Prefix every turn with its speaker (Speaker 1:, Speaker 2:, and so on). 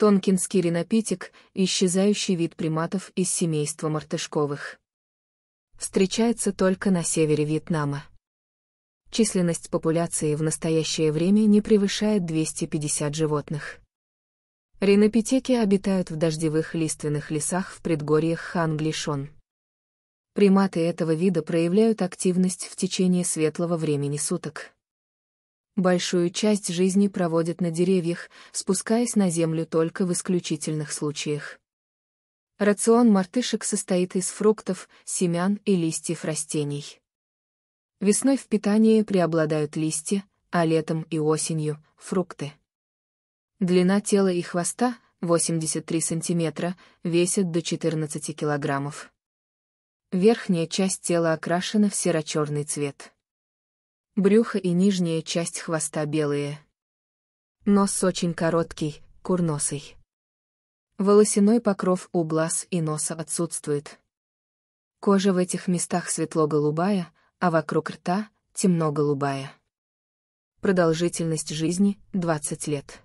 Speaker 1: тонкинский ринопитик, исчезающий вид приматов из семейства мартышковых. Встречается только на севере Вьетнама. Численность популяции в настоящее время не превышает 250 животных. Ринопитеки обитают в дождевых лиственных лесах в предгорьях Ханглишон. Приматы этого вида проявляют активность в течение светлого времени суток большую часть жизни проводят на деревьях, спускаясь на землю только в исключительных случаях. Рацион мартышек состоит из фруктов, семян и листьев растений. Весной в питании преобладают листья, а летом и осенью – фрукты. Длина тела и хвоста – 83 см, весит до 14 килограммов. Верхняя часть тела окрашена в серо-черный цвет. Брюхо и нижняя часть хвоста белые. Нос очень короткий, курносый. Волосяной покров у глаз и носа отсутствует. Кожа в этих местах светло-голубая, а вокруг рта — темно-голубая. Продолжительность жизни — 20 лет.